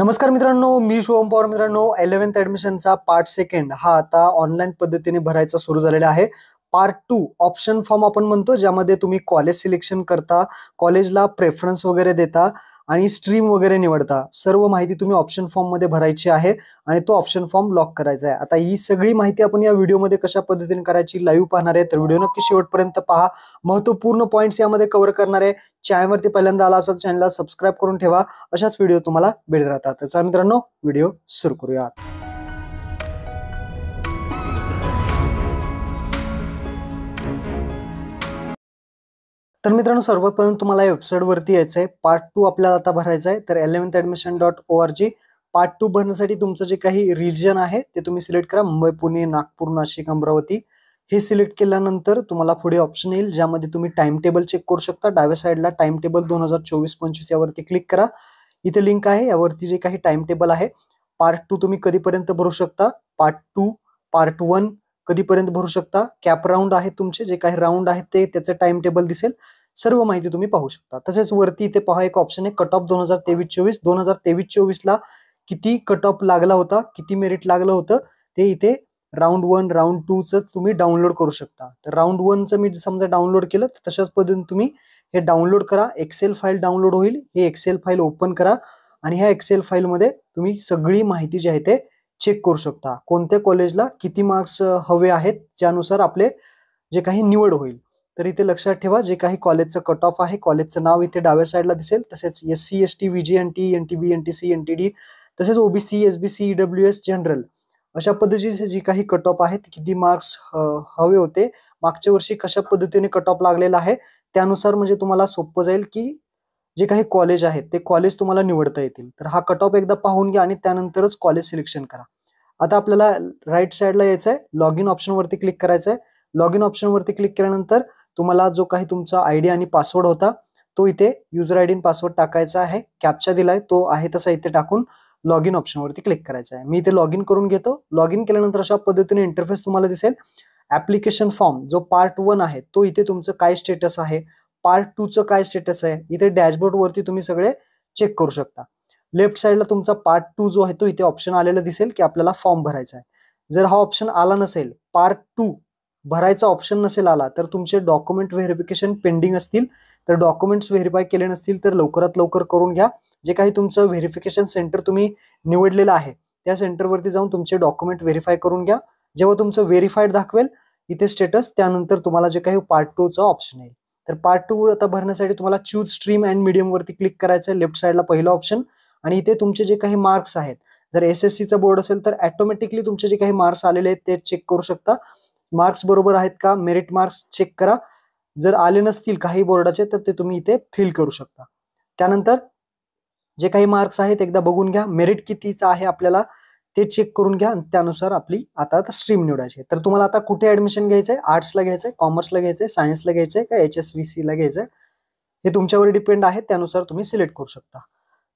नमस्कार मित्रांनो मी शुभम पवार मित्रांनो एलेव्हन्थ ऍडमिशनचा पार्ट सेकंड हा आता ऑनलाईन पद्धतीने भरायचा सुरू झालेला आहे पार्ट टू ऑप्शन फॉर्म आपण म्हणतो ज्यामध्ये तुम्ही कॉलेज सिलेक्शन करता कॉलेजला प्रेफरन्स वगैरे देता आणि स्ट्रीम वगैरे निवडता सर्व माहिती तुम्ही ऑप्शन फॉर्म मध्ये भरायची आहे आणि तो ऑप्शन फॉर्म लॉक करायचा आहे आता ही सगळी माहिती आपण या मध्ये कशा पद्धतीने करायची लाईव्ह पाहणार आहे तर व्हिडिओ नक्की शेवटपर्यंत पहा महत्वपूर्ण पॉईंट्स यामध्ये कव्हर करणार आहे चॅनलवरती पहिल्यांदा आला असेल चॅनलला सबस्क्राईब करून ठेवा अशाच व्हिडिओ तुम्हाला भेट राहतात तर मित्रांनो व्हिडिओ सुरू करूयात तर मित्रांनो सर्वप्रथम तुम्हाला या वेबसाईटवरती यायचं आहे पार्ट टू आपल्याला आता भरायचं आहे तर eleventh admission dot O R G part two भरण्यासाठी तुमचं जे काही रिजन आहे ते तुम्ही सिलेक्ट करा मुंबई पुणे नागपूर नाशिक अमरावती हे सिलेक्ट केल्यानंतर तुम्हाला पुढे ऑप्शन येईल ज्यामध्ये तुम्ही टाइम टेबल चेक करू शकता डाव्या साईडला टाइम टेबल दोन हजार चोवीस पंचवीस यावरती क्लिक करा इथे लिंक आहे यावरती जे काही टाइम टेबल आहे पार्ट टू तुम्ही कधीपर्यंत भरू शकता पार्ट टू पार्ट वन कधीपर्यंत भरू शकता कॅप राऊंड आहेत तुमचे जे काही राऊंड आहेत ते त्याचं टाइम टेबल दिसेल सर्व माहिती तुम्ही पाहू शकता तसेच वरती इथे पहा एक ऑप्शन आहे कट ऑफ दोन हजार तेवीस चोवीस दोन हजार तेवीस चोवीसला किती कट ऑफ लागला होता किती मेरिट लागलं होतं ते इथे राऊंड वन राऊंड च तुम्ही डाउनलोड करू शकता तर राऊंड वनचं मी समजा डाउनलोड केलं तर तशाच पद्धतीने तुम्ही हे डाउनलोड करा एक्सेल फाईल डाउनलोड होईल हे एक्सेल फाईल ओपन करा आणि ह्या एक्सेल फाईलमध्ये तुम्ही सगळी माहिती जी आहे ते चेक करू शकता कोणत्या कॉलेजला किती मार्क्स हवे आहेत त्यानुसार आपले जे काही निवड होईल तर इथे लक्षात ठेवा जे काही कॉलेजचं कट ऑफ आहे कॉलेजचं नाव इथे डाव्या साईडला दिसेल तसेच S C S T VJ N T N T B N T C N T D तसेच OBC S B C W S general अशा पद्धतीचे जे काही कट ऑफ आहे किती मार्क्स हवे होते मागच्या वर्षी कशा पद्धतीने कट ऑफ लागलेला आहे त्यानुसार म्हणजे तुम्हाला सोपं जाईल की जे काही कॉलेज आहेत ते कॉलेज तुम्हाला निवडता येतील तर हा कट ऑफ एकदा पाहून घ्या आणि त्यानंतरच कॉलेज सिलेक्शन करा आता आपल्याला राईट साईडला यायचंय आहे लॉग इन ऑप्शनवरती क्लिक करायचंय आहे लॉग इन ऑप्शनवरती क्लिक केल्यानंतर तुम्हाला जो काही तुमचा आयडी आणि पासवर्ड होता तो इथे युजर आय डी पासवर्ड टाकायचा आहे कॅप्चा दिलाय तो आहे तसा इथे टाकून लॉग इन ऑप्शनवरती क्लिक करायचं आहे मी इथे लॉग इन करून घेतो लॉग इन केल्यानंतर अशा पद्धतीने इंटरफेस तुम्हाला दिसेल ऍप्लिकेशन फॉर्म जो पार्ट वन आहे तो इथे तुमचं काय स्टेटस आहे पार्ट टूचं काय स्टेटस आहे इथे डॅशबोर्ड वरती तुम्ही सगळे चेक करू शकता लेफ्ट साईडला तुमचा पार्ट टू जो आहे तो इथे ऑप्शन आलेला दिसेल की आपल्याला फॉर्म भरायचा आहे जर हा ऑप्शन आला नसेल पार्ट टू भरायचा ऑप्शन नसेल आला तर तुमचे डॉक्युमेंट व्हेरिफिकेशन पेंडिंग असतील तर डॉक्युमेंट्स व्हेरीफाय केले नसतील तर लवकरात लवकर करून घ्या जे काही तुमचं व्हेरिफिकेशन सेंटर तुम्ही निवडलेलं आहे त्या सेंटरवरती जाऊन तुमचे डॉक्युमेंट व्हेरीफाय करून घ्या जेव्हा तुमचं व्हेरीफाईड दाखवेल इथे स्टेटस त्यानंतर तुम्हाला जे काही पार्ट टूचं ऑप्शन येईल तर पार्ट टू आता भरण्यासाठी तुम्हाला चूज स्ट्रीम अँड वरती क्लिक करायचं आहे लेफ्ट साईडला पहिलं ऑप्शन आणि इथे तुमचे जे काही मार्क्स आहेत जर एस एस सीचा बोर्ड असेल तर ॲटोमॅटिकली तुमचे जे काही मार्क्स आलेले आहेत ते चेक करू शकता मार्क्स बरोबर आहेत का मेरिट मार्क्स चेक करा जर आले नसतील काही बोर्डाचे तर ते तुम्ही इथे फिल करू शकता त्यानंतर जे काही मार्क्स आहेत एकदा बघून घ्या मेरिट कितीचा आहे आपल्याला ते चेक करून घ्या आणि त्यानुसार आपली आता आता स्ट्रीम निवडायची तर तुम्हाला आता कुठे ऍडमिशन घ्यायचं आहे आर्ट्सला घ्यायचं आहे कॉमर्सला घ्यायचं आहे सायन्सला घ्यायचं आहे का एच एस व्ही सीला घ्यायचं आहे हे तुमच्यावर डिपेंड आहे त्यानुसार तुम्ही सिलेक्ट करू शकता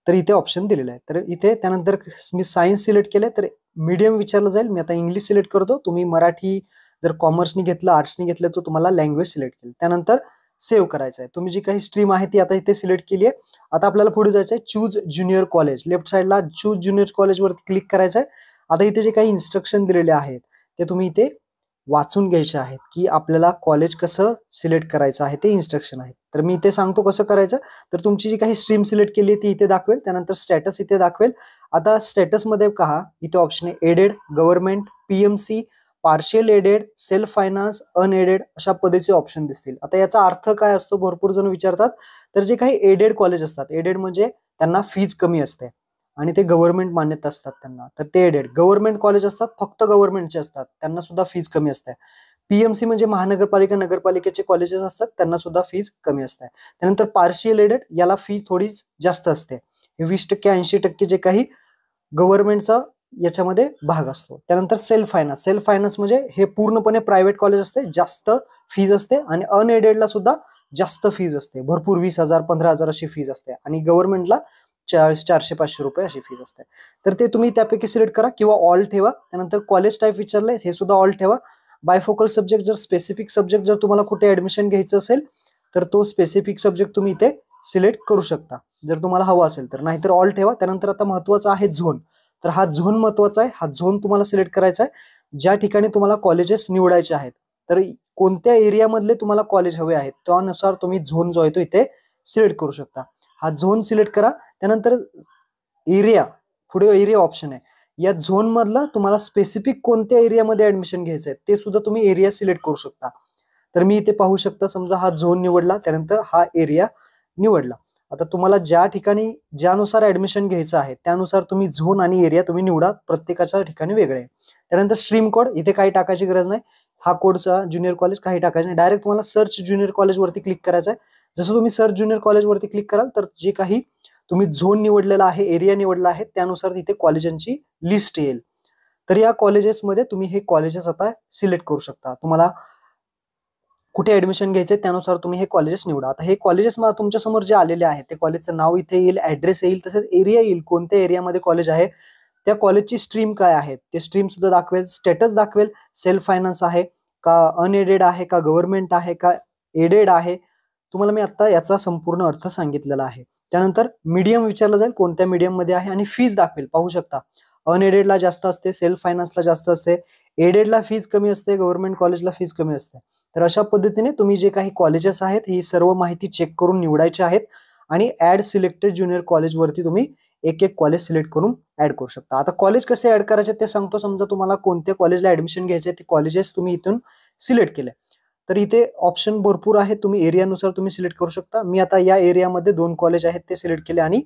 तर इथे ऑप्शन दिलेलं आहे तर इथे त्यानंतर मी सायन्स सिलेक्ट केलं तर मीडियम विचारलं जाईल मी आता इंग्लिश सिलेक्ट करतो तुम्ही मराठी जर कॉमर्सनी घेतलं आर्ट्सनी घेतलं तर तुम्हाला लँग्वेज सिलेक्ट केलं त्यानंतर सेव्ह करायचं आहे तुम्ही जी काही स्ट्रीम आहे ती आता इथे सिलेक्ट केली आहे आता आपल्याला पुढे जायचं आहे चूज ज्युनियर कॉलेज लेफ्ट साईडला चूज ज्युनियर कॉलेजवरती क्लिक करायचं आहे आता इथे जे काही इन्स्ट्रक्शन दिलेले आहेत ते तुम्ही इथे वाचून घ्यायचे आहेत की आपल्याला कॉलेज कसं सिलेक्ट करायचं आहे ते इन्स्ट्रक्शन आहे तर मी इथे सांगतो कसं करायचं तर तुमची जी काही स्ट्रीम सिलेक्ट केली ती इथे दाखवेल त्यानंतर स्टेटस इथे दाखवेल आता स्टॅटसमध्ये पहा इथे ऑप्शन आहे aided government PMC partial aided self finance unaided अशा पद्धतीचे ऑप्शन दिसतील आता याचा अर्थ काय असतो भरपूर जण विचारतात तर जे काही एडेड कॉलेज असतात एडेड म्हणजे त्यांना फीज कमी असते आणि ते गव्हर्नमेंट मान्यता असतात त्यांना तर ते एडेड गव्हर्नमेंट कॉलेज असतात फक्त गव्हर्नमेंटचे असतात त्यांना सुद्धा फीज कमी असते पीएमसी म्हणजे महानगरपालिका नगरपालिकेचे कॉलेजेस असतात त्यांना सुद्धा फीज कमी असते त्यानंतर पार्शियल एडेड याला फी थोडीच जास्त असते वीस टक्के ऐंशी टक्के जे काही गव्हर्नमेंटचा याच्यामध्ये भाग असतो त्यानंतर सेल्फ फायनान्स सेल्फ फायनान्स म्हणजे हे पूर्णपणे प्रायव्हेट कॉलेज असते जास्त फीज असते आणि अनएडेडला सुद्धा जास्त फीज असते भरपूर वीस हजार पंधरा हजार अशी फीज असते आणि गव्हर्नमेंटला चार चारशे पाचशे रुपये अशी फीज असते तर ते तुम्ही त्यापैकी सिलेक्ट करा किंवा ऑल ठेवा त्यानंतर कॉलेज टाईप विचारले हे सुद्धा ऑल ठेवा बायफोकल सब्जेक्ट जर स्पेसिफिक सब्जेक्ट जर तुम्हाला कुठे ऍडमिशन घ्यायचं असेल तर तो स्पेसिफिक सब्जेक्ट तुम्ही इथे सिलेक्ट करू शकता जर तुम्हाला हवं असेल तर नाहीतर ऑल ठेवा त्यानंतर आता महत्वाचं आहे झोन तर हा झोन महत्वाचा आहे हा झोन तुम्हाला सिलेक्ट करायचा आहे ज्या ठिकाणी तुम्हाला कॉलेजेस निवडायचे आहेत तर कोणत्या एरियामधले तुम्हाला कॉलेज हवे आहेत त्यानुसार तुम्ही झोन जो आहे तो इथे सिलेक्ट करू शकता हा झोन सिलेक्ट करा त्यानंतर एरिया पुढे एरिया ऑप्शन आहे या झोन मधला तुम्हाला स्पेसिफिक कोणत्या एरियामध्ये ऍडमिशन घ्यायचं आहे ते सुद्धा तुम्ही एरिया सिलेक्ट करू शकता तर मी इथे पाहू शकता समजा हा झोन निवडला त्यानंतर हा एरिया निवडला आता तुम्हाला ज्या ठिकाणी ज्यानुसार ऍडमिशन घ्यायचं आहे त्यानुसार तुम्ही झोन आणि एरिया तुम्ही निवडा प्रत्येकाच्या ठिकाणी वेगळे त्यानंतर स्ट्रीम कोड इथे काही टाकायची गरज नाही हा कोडचा ज्युनियर कॉलेज काही टाकायचं नाही डायरेक्ट तुम्हाला सर्च ज्युनियर कॉलेजवरती क्लिक करायचं आहे जसं तुम्ही सर्च ज्युनियर कॉलेजवरती क्लिक कराल तर जे काही तुम्ही झोन निवडलेला आहे एरिया निवडला आहे त्यानुसार तिथे कॉलेजांची लिस्ट येईल तर या कॉलेजेसमध्ये तुम्ही हे कॉलेजेस आता सिलेक्ट करू शकता तुम्हाला कुठे ऍडमिशन घ्यायचे त्यानुसार तुम्ही हे कॉलेजेस निवडा आता हे कॉलेजेस तुमच्या समोर जे आलेले आहेत ते कॉलेजचं नाव इथे येईल ऍड्रेस येईल तसेच एरिया येईल कोणत्या एरियामध्ये कॉलेज आहे त्या कॉलेजची स्ट्रीम काय आहे ते स्ट्रीम सुद्धा दाखवेल स्टेटस दाखवेल सेल्फ फायनान्स आहे का अनएडेड आहे का गव्हर्नमेंट आहे का एडेड आहे तुम्हाला मी आता याचा संपूर्ण अर्थ सांगितलेला आहे त्यानंतर मीडियम विचारलं जाईल कोणत्या मीडियममध्ये आहे आणि फीज दाखवेल पाहू शकता अनएडेडला जास्त असते सेल्फ फायनान्सला जास्त असते एडेडला e फीज कमी असते गव्हर्नमेंट कॉलेजला फीज कमी असते तर अशा पद्धतीने तुम्ही जे काही कॉलेजेस आहेत ही सर्व माहिती चेक करून निवडायची आहेत आणि ॲड सिलेक्टेड ज्युनियर कॉलेजवरती तुम्ही एक एक कॉलेज सिलेक्ट करून ॲड करू शकता आता कॉलेज कसे ॲड करायचे ते सांगतो समजा तुम्हाला कोणत्या कॉलेजला ॲडमिशन घ्यायचे ते कॉलेजेस तुम्ही इथून सिलेक्ट केले तर इथे ऑप्शन भरपूर आहे तुम्ही एरियानुसार तुम्ही सिलेक्ट करू शकता मी आता या एरियामध्ये दोन कॉलेज आहेत ते सिलेक्ट केले आणि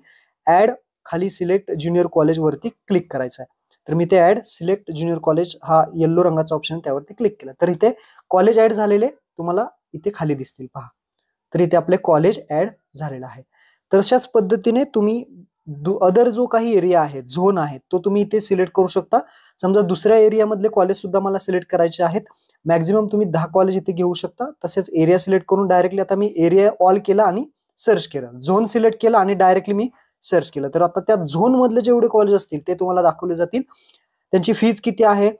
ॲड खाली सिलेक्ट ज्युनियर कॉलेजवरती क्लिक करायचं आहे तर मी ते ॲड सिलेक्ट ज्युनियर कॉलेज हा येल्लो रंगाचा ऑप्शन त्यावरती क्लिक केला तर इथे कॉलेज ॲड झालेले तुम्हाला इथे खाली दिसतील पहा तर इथे आपले कॉलेज ऍड झालेलं आहे तर अशाच पद्धतीने तुम्ही अदर जो काही एरिया आहे झोन आहे तो तुम्ही इथे सिलेक्ट करू शकता समजा दुसऱ्या एरियामधले कॉलेज सुद्धा मला सिलेक्ट करायचे आहेत मॅक्झिमम तुम्ही दहा कॉलेज इथे घेऊ शकता तसेच एरिया सिलेक्ट करून डायरेक्टली आता मी एरिया ऑल केला आणि सर्च केला झोन सिलेक्ट केला आणि डायरेक्टली मी सर्च केलं तर आता त्या झोन मधले जेवढे कॉलेज असतील ते तुम्हाला दाखवले जातील त्यांची फीज किती आहे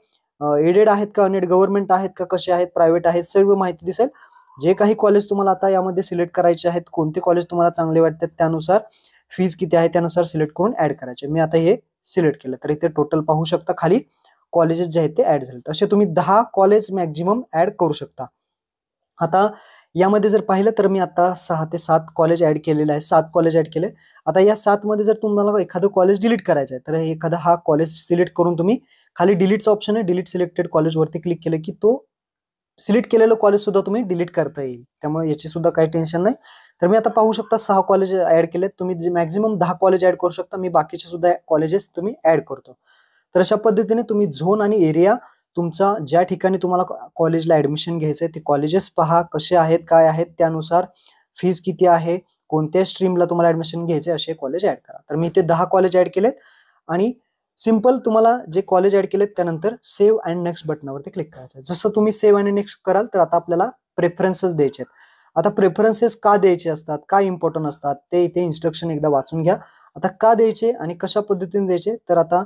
एडेड आहेत का अनेड गव्हर्नमेंट आहेत का कसे आहेत प्रायव्हेट आहेत सर्व माहिती दिसेल जे काही कॉलेज तुम्हाला आता यामध्ये सिलेक्ट करायचे आहेत कोणते कॉलेज तुम्हाला चांगले वाटतात त्यानुसार फीज किती आहे त्यानुसार सिलेक्ट करून ऍड करायचे मी आता हे सिलेक्ट केलं तर इथे टोटल पाहू शकता खाली कॉलेजेस जे आहेत ते ऍड झाले असे तुम्ही दहा कॉलेज मॅक्झिमम ऍड करू शकता आता यामध्ये जर पाहिलं तर मी आता सहा ते सात कॉलेज ऍड केलेलं आहे सात कॉलेज ऍड केले आता या सातमध्ये जर तुम्हाला एखादं कॉलेज डिलीट करायचं आहे तर एखादा हा कॉलेज सिलेक्ट करून तुम्ही खाली डिलीटचा ऑप्शन आहे डिलीट सिलेक्टेड कॉलेजवरती क्लिक केलं की तो सिलेक्ट केलेलं कॉलेज सुद्धा तुम्ही डिलीट करता येईल त्यामुळे याची सुद्धा काही टेन्शन नाही तर मी आता पाहू शकता सहा कॉलेज ऍड केले तुम्ही जे मॅक्झिमम दहा कॉलेज ऍड करू शकता मी बाकीचे सुद्धा कॉलेजेस तुम्ही ऍड करतो तर अशा पद्धतीने तुम्ही झोन आणि एरिया तुमचा ज्या ठिकाणी तुम्हाला कॉलेजला ॲडमिशन घ्यायचं आहे ते कॉलेजेस पहा कसे आहेत काय आहेत त्यानुसार फीज किती आहे कोणत्या स्ट्रीमला तुम्हाला ॲडमिशन घ्यायचे असे कॉलेज ॲड करा तर मी इथे दहा कॉलेज ॲड केलेत आणि सिम्पल तुम्हाला जे कॉलेज ॲड केलेत त्यानंतर सेव्ह अँड नेक्स्ट बटनावरती क्लिक करायचं आहे जसं तुम्ही सेव्ह अँड नेक्स्ट कराल तर आता आपल्याला प्रेफरन्सेस द्यायचे आहेत आता प्रेफरन्सेस का द्यायचे असतात काय इम्पॉर्टंट असतात ते इथे इन्स्ट्रक्शन एकदा वाचून घ्या आता का द्यायचे आणि कशा पद्धतीने द्यायचे तर आता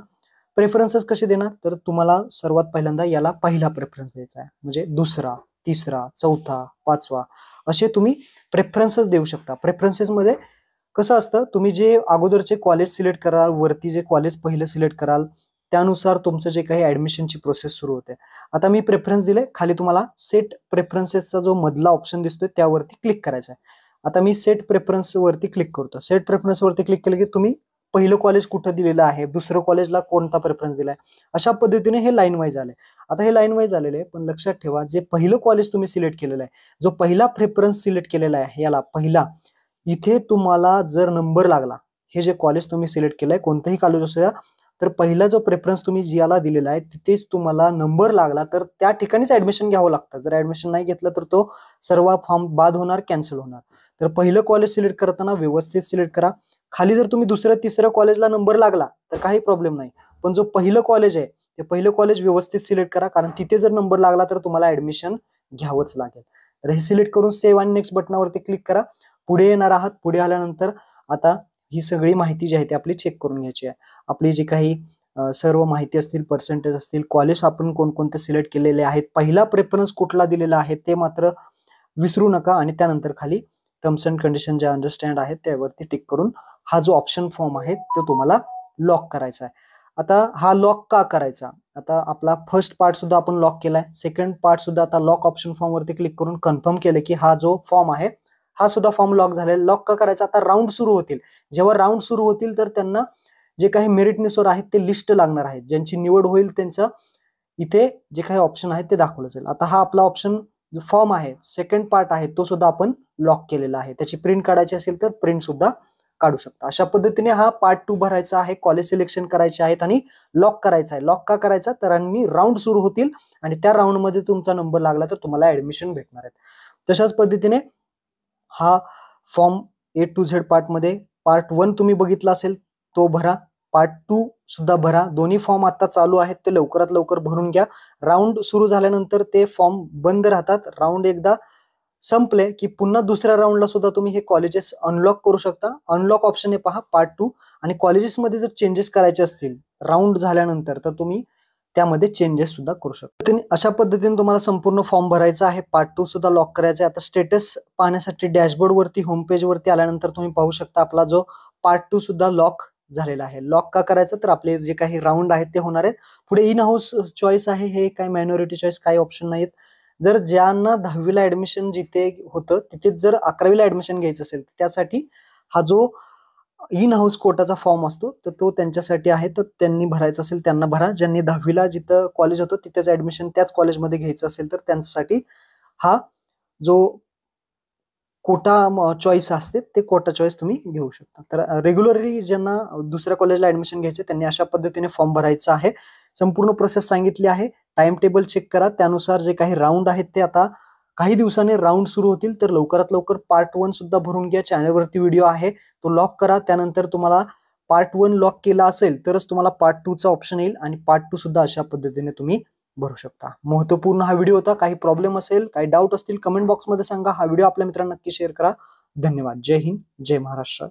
प्रेफरन्सेस कसे देणार तर तुम्हाला सर्वात पहिल्यांदा याला पहिला प्रेफरन्स द्यायचा आहे म्हणजे दुसरा तिसरा चौथा पाचवा असे तुम्ही प्रेफरन्सेस देऊ शकता प्रेफरन्सेसमध्ये कसं असतं तुम्ही जे अगोदरचे कॉलेज सिलेक्ट कराल वरती जे कॉलेज पहिलं सिलेक्ट कराल त्यानुसार तुमचं जे काही ॲडमिशनची प्रोसेस सुरू होते आता मी प्रेफरन्स दिले खाली तुम्हाला सेट प्रेफरन्सेसचा जो मधला ऑप्शन दिसतोय त्यावरती क्लिक करायचा आहे आता मी सेट प्रेफरन्सवरती क्लिक करतो सेट प्रेफरन्सवरती क्लिक केलं की तुम्ही पहिलं कॉलेज कुठं दिलेलं आहे दुसरं कॉलेजला कोणता प्रेफरन्स दिलाय अशा पद्धतीने हे लाईन वाईज आले आता हे लाईन वाईज आलेले आहे पण लक्षात ठेवा जे पहिलं कॉलेज तुम्ही सिलेक्ट केलेलं आहे जो पहिला प्रेफरन्स सिलेक्ट केलेला आहे याला पहिला इथे तुम्हाला जर नंबर लागला हे जे कॉलेज तुम्ही सिलेक्ट आहे कोणतंही कॉलेज असेल तर पहिला जो प्रेफरन्स तुम्ही जियाला दिलेला आहे तिथेच तुम्हाला नंबर लागला तर त्या ठिकाणीच ऍडमिशन घ्यावं लागतं जर ऍडमिशन नाही घेतलं तर तो सर्व फॉर्म बाद होणार कॅन्सल होणार तर पहिलं कॉलेज सिलेक्ट करताना व्यवस्थित सिलेक्ट करा खाली जर तुम्ही दुसऱ्या तिसऱ्या कॉलेजला नंबर लागला तर काही प्रॉब्लेम नाही पण जो पहिलं कॉलेज आहे ते पहिलं कॉलेज व्यवस्थित सिलेक्ट करा कारण तिथे जर नंबर लागला तर तुम्हाला ऍडमिशन घ्यावंच लागेल तर हे सिलेक्ट करून सेव्ह आणि नेक्स्ट बटनावरती क्लिक करा पुढे येणार आहात पुढे आल्यानंतर आता ही सगळी माहिती जी आहे ती आपली चेक करून घ्यायची आहे आपली जी काही सर्व माहिती असतील पर्सेंटेज असतील कॉलेज आपण कोणकोणते सिलेक्ट केलेले आहेत पहिला प्रेफरन्स कुठला दिलेला आहे ते मात्र विसरू नका आणि त्यानंतर खाली टर्म्स अँड कंडिशन ज्या अंडरस्टँड आहेत त्यावरती टिक करून हा जो ऑप्शन फॉर्म आहे तो तुम्हाला लॉक करायचा आहे आता हा लॉक का करायचा आता आपला फर्स्ट पार्ट सुद्धा आपण लॉक केलाय सेकंड पार्ट सुद्धा आता लॉक ऑप्शन फॉर्म वरती क्लिक करून कन्फर्म केले की हा जो फॉर्म आहे हा सुद्धा फॉर्म लॉक झालेला लॉक का करायचा आता राऊंड सुरू होतील जेव्हा राऊंड सुरू होतील तर त्यांना जे काही मेरिटनुसार आहेत ते लिस्ट लागणार आहेत ज्यांची निवड होईल त्यांचं इथे जे काही ऑप्शन आहेत ते दाखवलं जाईल आता हा आपला ऑप्शन जो फॉर्म आहे सेकंड पार्ट आहे तो सुद्धा आपण लॉक केलेला आहे त्याची प्रिंट काढायची असेल तर प्रिंट सुद्धा काढू शकता अशा पद्धतीने हा पार्ट टू भरायचा आहे कॉलेज सिलेक्शन करायचे आहेत आणि लॉक करायचा आहे लॉक का करायचा तर आणि राऊंड सुरू होतील आणि त्या राऊंडमध्ये तुमचा नंबर लागला तर तुम्हाला ऍडमिशन भेटणार आहेत तशाच पद्धतीने हा फॉर्म ए टू झेड पार्टमध्ये पार्ट वन तुम्ही बघितला असेल तो भरा पार्ट टू सुद्धा भरा दोन्ही फॉर्म आता चालू आहेत ते लवकरात लवकर भरून घ्या राऊंड सुरू झाल्यानंतर ते फॉर्म बंद राहतात राऊंड एकदा संपले की पुन्हा दुसऱ्या राऊंडला सुद्धा तुम्ही हे कॉलेजेस अनलॉक करू शकता अनलॉक ऑप्शन हे पहा पार्ट टू आणि कॉलेजेसमध्ये जर चेंजेस करायचे असतील राऊंड झाल्यानंतर तर तुम्ही त्यामध्ये चेंजेस सुद्धा करू शकता अशा पद्धतीने तुम्हाला संपूर्ण फॉर्म भरायचा आहे पार्ट टू सुद्धा लॉक करायचा आहे आता स्टेटस पाहण्यासाठी डॅशबोर्डवरती वरती आल्यानंतर तुम्ही पाहू शकता आपला जो पार्ट टू सुद्धा लॉक झालेला आहे लॉक का करायचं तर आपले जे काही राऊंड आहेत ते होणार आहेत पुढे इन हाऊस चॉईस आहे हे काय मायनॉरिटी चॉईस काही ऑप्शन नाहीत जर ज्यांना दहावीला ऍडमिशन जिथे होतं तिथेच जर अकरावीला ऍडमिशन घ्यायचं असेल त्यासाठी हा जो इन हाऊस कोटाचा फॉर्म असतो तर तो त्यांच्यासाठी आहे तर त्यांनी भरायचा असेल त्यांना भरा ज्यांनी दहावीला जिथं कॉलेज होतं तिथेच ऍडमिशन त्याच कॉलेजमध्ये घ्यायचं असेल तर त्यांच्यासाठी हा जो कोटा चॉईस असते ते कोटा चॉईस तुम्ही घेऊ शकता तर रेग्युलरली ज्यांना दुसऱ्या कॉलेजला ऍडमिशन घ्यायचे त्यांनी अशा पद्धतीने फॉर्म भरायचा आहे संपूर्ण प्रोसेस सांगितली आहे टाइम टेबल चेक करा त्यानुसार जे काही राऊंड आहेत ते आता काही दिवसांनी राऊंड सुरू होतील तर लवकरात लवकर पार्ट वन सुद्धा भरून घ्या चॅनलवरती व्हिडिओ आहे तो लॉक करा त्यानंतर तुम्हाला पार्ट वन लॉक केला असेल तरच तुम्हाला पार्ट टूचा ऑप्शन येईल आणि पार्ट टू सुद्धा अशा पद्धतीने तुम्ही भरू शकता महत्वपूर्ण हा व्हिडिओ होता काही प्रॉब्लेम असेल काही डाऊट असतील कमेंट बॉक्समध्ये सांगा हा व्हिडिओ आपल्या मित्रांना नक्की शेअर करा धन्यवाद जय हिंद जय महाराष्ट्र